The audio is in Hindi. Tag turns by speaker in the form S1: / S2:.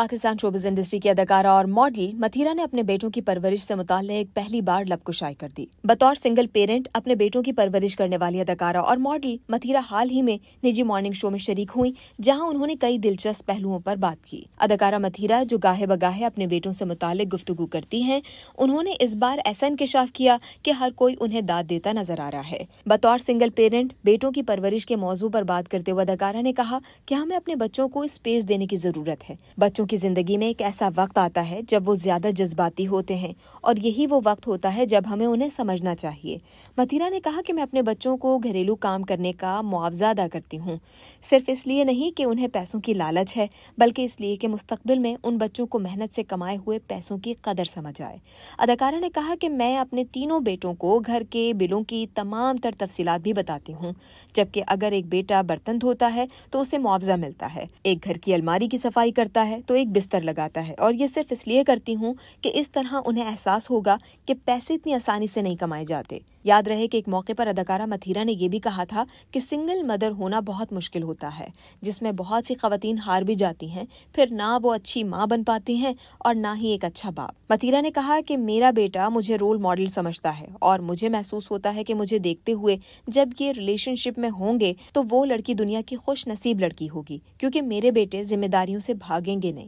S1: पाकिस्तान शोबिस इंडस्ट्री की अदाकारा और मॉडल मथीरा ने अपने बेटों की परवरिश से एक पहली बार लबकुशाई कर दी बतौर सिंगल पेरेंट अपने बेटों की परवरिश करने वाली अदाकारा और मॉडल मथीरा हाल ही में निजी मॉर्निंग शो में शरीक हुई जहाँ उन्होंने कई दिलचस्प पहलुओं पर बात की अदाकारा मथीरा जो गाहे बगाहे अपने बेटों से मुतालिक गुफ्तु करती हैं उन्होंने इस बार ऐसा इंकशाफ किया कि हर कोई उन्हें दाद देता नजर आ रहा है बतौर सिंगल पेरेंट बेटों की परवरिश के मौजू पर बात करते हुए अदाकारा ने कहा कि हमें अपने बच्चों को स्पेस देने की जरूरत है बच्चों की ज़िंदगी में एक ऐसा वक्त आता है जब वो ज़्यादा जज्बाती होते हैं और यही वो वक्त होता है जब हमें उन्हें समझना चाहिए मथीरा ने कहा कि मैं अपने बच्चों को घरेलू काम करने का मुआवजा अदा करती हूँ सिर्फ इसलिए नहीं कि उन्हें पैसों की लालच है बल्कि इसलिए कि मुस्तबिल में उन बच्चों को मेहनत से कमाए हुए पैसों की कदर समझ आए अदाकारा ने कहा कि मैं अपने तीनों बेटों को घर के बिलों की तमाम तर तफसी भी बताती हूँ जबकि अगर एक बेटा बर्तन धोता है तो उसे मुआवजा मिलता है एक घर की अलमारी की सफाई करता है तो तो एक बिस्तर लगाता है और ये सिर्फ इसलिए करती हूँ कि इस तरह उन्हें एहसास होगा कि पैसे इतनी आसानी से नहीं कमाए जाते याद रहे कि एक मौके पर अदाकारा मथीरा ने यह भी कहा था कि सिंगल मदर होना बहुत मुश्किल होता है जिसमें बहुत सी खातन हार भी जाती हैं फिर ना वो अच्छी माँ बन पाती हैं और ना ही एक अच्छा बाप मथीरा ने कहा कि मेरा बेटा मुझे रोल मॉडल समझता है और मुझे महसूस होता है कि मुझे देखते हुए जब ये रिलेशनशिप में होंगे तो वो लड़की दुनिया की खुश नसीब लड़की होगी क्योंकि मेरे बेटे जिम्मेदारियों से भागेंगे नहीं